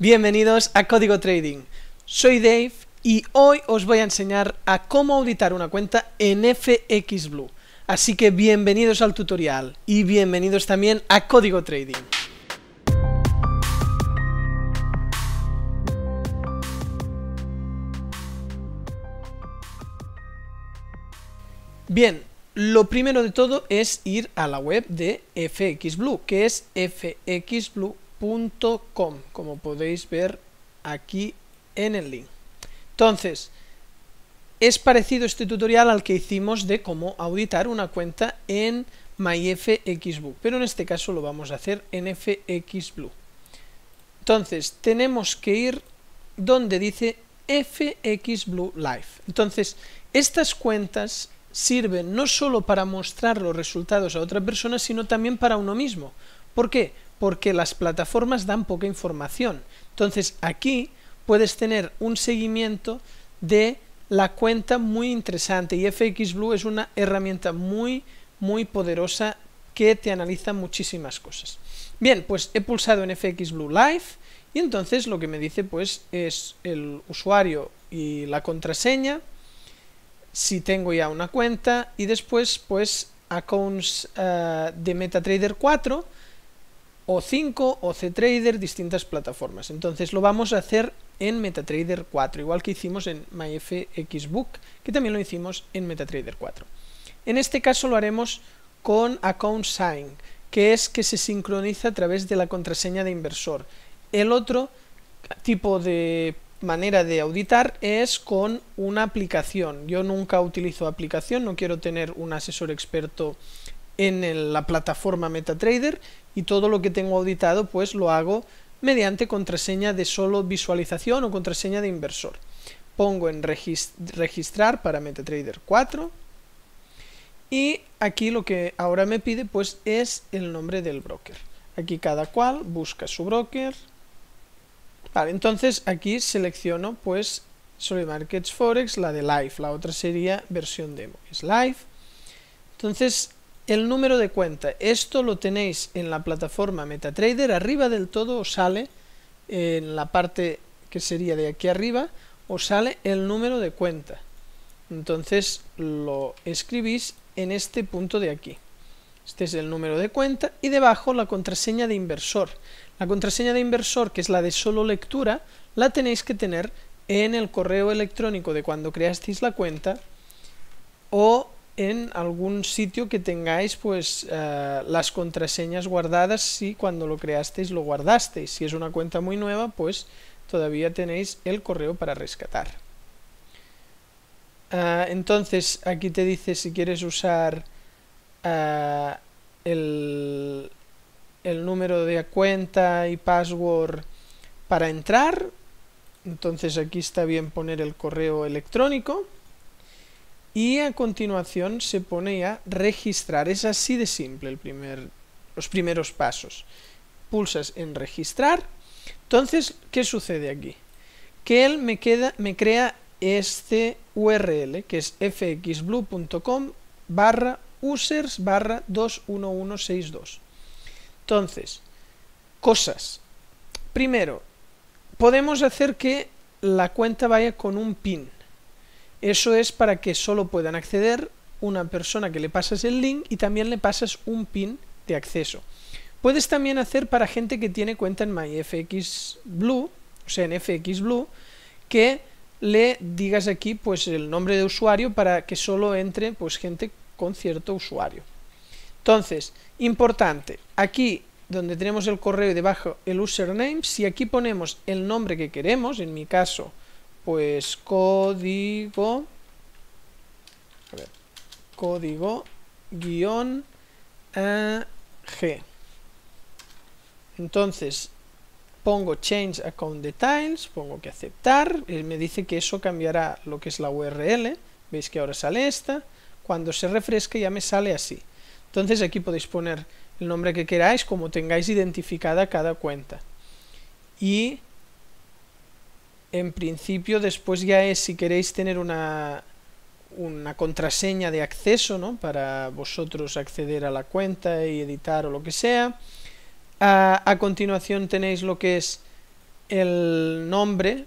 Bienvenidos a Código Trading. Soy Dave y hoy os voy a enseñar a cómo auditar una cuenta en FXBlue Así que bienvenidos al tutorial y bienvenidos también a Código Trading. Bien, lo primero de todo es ir a la web de FXBlue que es fxblue.com .com, como podéis ver aquí en el link. Entonces, es parecido este tutorial al que hicimos de cómo auditar una cuenta en MyFXBlue, pero en este caso lo vamos a hacer en FXBlue. Entonces, tenemos que ir donde dice FXBlue Live. Entonces, estas cuentas sirven no solo para mostrar los resultados a otra persona, sino también para uno mismo. ¿Por qué? porque las plataformas dan poca información. Entonces aquí puedes tener un seguimiento de la cuenta muy interesante y FX Blue es una herramienta muy muy poderosa que te analiza muchísimas cosas. Bien, pues he pulsado en FX Blue Live y entonces lo que me dice pues es el usuario y la contraseña, si tengo ya una cuenta y después pues accounts eh, de MetaTrader 4 o 5 o CTrader, distintas plataformas. Entonces lo vamos a hacer en MetaTrader 4, igual que hicimos en MyFXBook, que también lo hicimos en MetaTrader 4. En este caso lo haremos con Account Sign, que es que se sincroniza a través de la contraseña de inversor. El otro tipo de manera de auditar es con una aplicación. Yo nunca utilizo aplicación, no quiero tener un asesor experto en la plataforma MetaTrader y todo lo que tengo auditado pues lo hago mediante contraseña de solo visualización o contraseña de inversor. Pongo en registrar para MetaTrader 4 y aquí lo que ahora me pide pues es el nombre del broker. Aquí cada cual busca su broker. Vale, entonces aquí selecciono pues Solid Markets Forex, la de Live, la otra sería versión demo, es Live. Entonces el número de cuenta. Esto lo tenéis en la plataforma MetaTrader. Arriba del todo os sale, en la parte que sería de aquí arriba, os sale el número de cuenta. Entonces lo escribís en este punto de aquí. Este es el número de cuenta y debajo la contraseña de inversor. La contraseña de inversor, que es la de solo lectura, la tenéis que tener en el correo electrónico de cuando creasteis la cuenta o en algún sitio que tengáis pues eh, las contraseñas guardadas si cuando lo creasteis lo guardasteis. Si es una cuenta muy nueva pues todavía tenéis el correo para rescatar. Eh, entonces aquí te dice si quieres usar eh, el, el número de cuenta y password para entrar. Entonces aquí está bien poner el correo electrónico y a continuación se pone a registrar. Es así de simple el los primeros pasos. Pulsas en registrar. Entonces, ¿qué sucede aquí? Que él me, queda, me crea este URL que es fxblue.com barra users barra 21162. Entonces, cosas. Primero, podemos hacer que la cuenta vaya con un pin. Eso es para que solo puedan acceder una persona que le pasas el link y también le pasas un pin de acceso. Puedes también hacer para gente que tiene cuenta en myfxblue, o sea, en fxblue, que le digas aquí pues el nombre de usuario para que solo entre pues gente con cierto usuario. Entonces, importante, aquí donde tenemos el correo y debajo el username, si aquí ponemos el nombre que queremos, en mi caso pues código a ver, código guión G entonces pongo change account details pongo que aceptar él me dice que eso cambiará lo que es la URL veis que ahora sale esta cuando se refresque ya me sale así entonces aquí podéis poner el nombre que queráis como tengáis identificada cada cuenta y en principio después ya es si queréis tener una, una contraseña de acceso ¿no? para vosotros acceder a la cuenta y editar o lo que sea. A, continuación tenéis lo que es el nombre,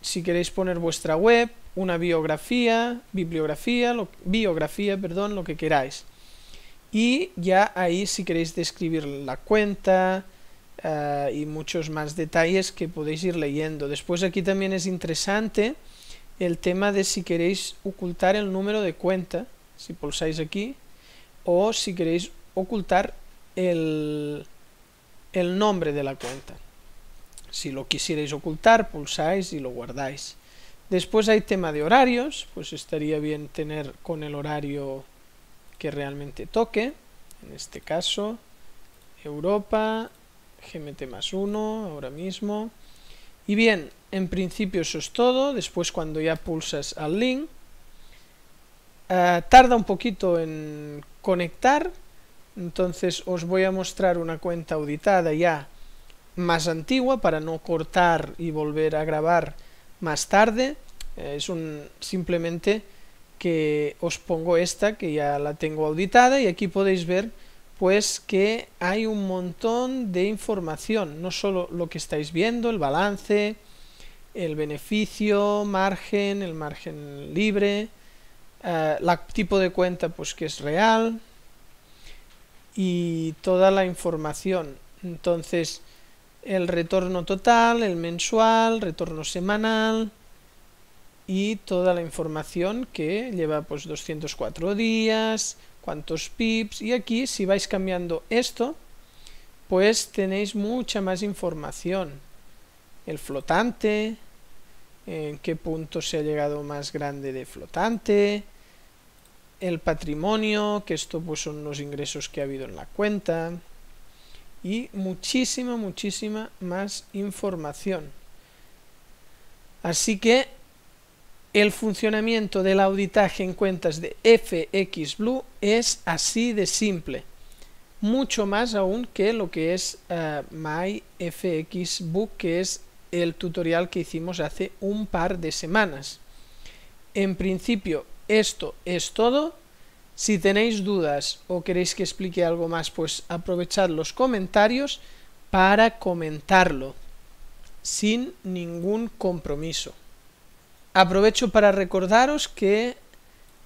si queréis poner vuestra web, una biografía, bibliografía, biografía, perdón, lo que queráis. Y ya ahí si queréis describir la cuenta, eh, y muchos más detalles que podéis ir leyendo. Después aquí también es interesante el tema de si queréis ocultar el número de cuenta, si pulsáis aquí, o si queréis ocultar el, el nombre de la cuenta. Si lo quisierais ocultar, pulsáis y lo guardáis. Después hay tema de horarios, pues estaría bien tener con el horario que realmente toque. En este caso, Europa, GMT más 1 ahora mismo. Y bien, en principio eso es todo. Después cuando ya pulsas al link, eh, tarda un poquito en conectar. Entonces os voy a mostrar una cuenta auditada ya más antigua para no cortar y volver a grabar más tarde. Eh, es un simplemente que os pongo esta que ya la tengo auditada y aquí podéis ver pues que hay un montón de información, no solo lo que estáis viendo, el balance, el beneficio, margen, el margen libre, el eh, tipo de cuenta pues que es real y toda la información. Entonces, el retorno total, el mensual, retorno semanal y toda la información que lleva pues 204 días, cuántos pips y aquí si vais cambiando esto pues tenéis mucha más información el flotante en qué punto se ha llegado más grande de flotante el patrimonio que esto pues son los ingresos que ha habido en la cuenta y muchísima muchísima más información así que el funcionamiento del auditaje en cuentas de FX Blue es así de simple, mucho más aún que lo que es eh, MyFXBook, que es el tutorial que hicimos hace un par de semanas. En principio, esto es todo. Si tenéis dudas o queréis que explique algo más, pues aprovechad los comentarios para comentarlo sin ningún compromiso. Aprovecho para recordaros que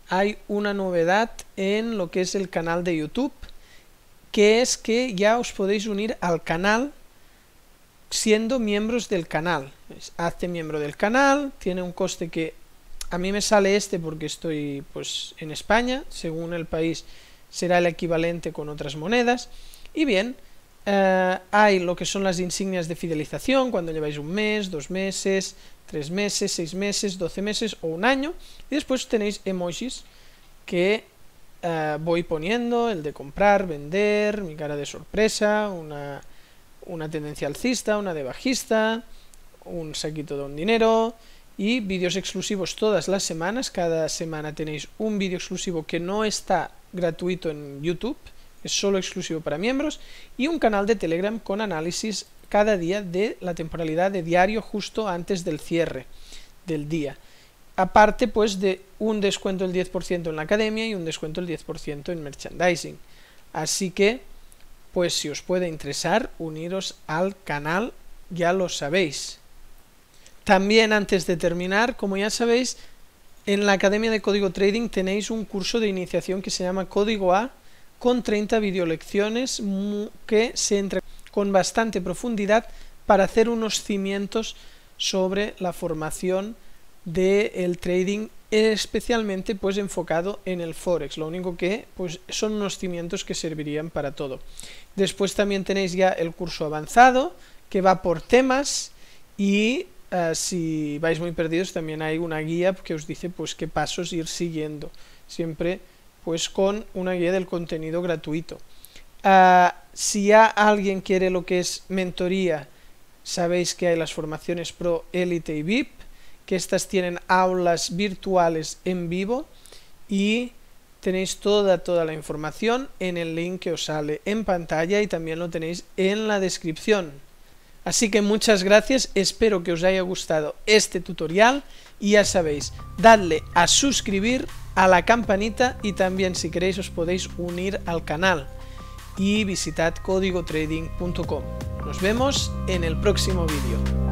hay una novedad en lo que es el canal de YouTube, que es que ya os podéis unir al canal siendo miembros del canal. Hazte miembro del canal, tiene un coste que a mí me sale este porque estoy pues en España, según el país será el equivalente con otras monedas. Y bien, eh, hay lo que son las insignias de fidelización, cuando lleváis un mes, dos meses, tres meses, seis meses, doce meses o un año. Y después tenéis emojis que eh, voy poniendo, el de comprar, vender, mi cara de sorpresa, una, una tendencia alcista, una de bajista, un saquito de un dinero y vídeos exclusivos todas las semanas. Cada semana tenéis un vídeo exclusivo que no está gratuito en YouTube es solo exclusivo para miembros, y un canal de Telegram con análisis cada día de la temporalidad de diario justo antes del cierre del día. Aparte pues de un descuento del 10% en la academia y un descuento del 10% en merchandising. Así que, pues si os puede interesar, uniros al canal, ya lo sabéis. También antes de terminar, como ya sabéis, en la Academia de Código Trading tenéis un curso de iniciación que se llama Código A, con 30 videolecciones que se entregan con bastante profundidad para hacer unos cimientos sobre la formación del trading especialmente pues enfocado en el forex lo único que pues son unos cimientos que servirían para todo después también tenéis ya el curso avanzado que va por temas y eh, si vais muy perdidos también hay una guía que os dice pues qué pasos ir siguiendo siempre pues con una guía del contenido gratuito. Ah, si ya alguien quiere lo que es mentoría, sabéis que hay las formaciones Pro Elite y VIP, que estas tienen aulas virtuales en vivo y tenéis toda, toda la información en el link que os sale en pantalla y también lo tenéis en la descripción. Así que muchas gracias, espero que os haya gustado este tutorial y ya sabéis, dadle a suscribir, a la campanita y también si queréis os podéis unir al canal y visitad códigotrading.com. Nos vemos en el próximo vídeo.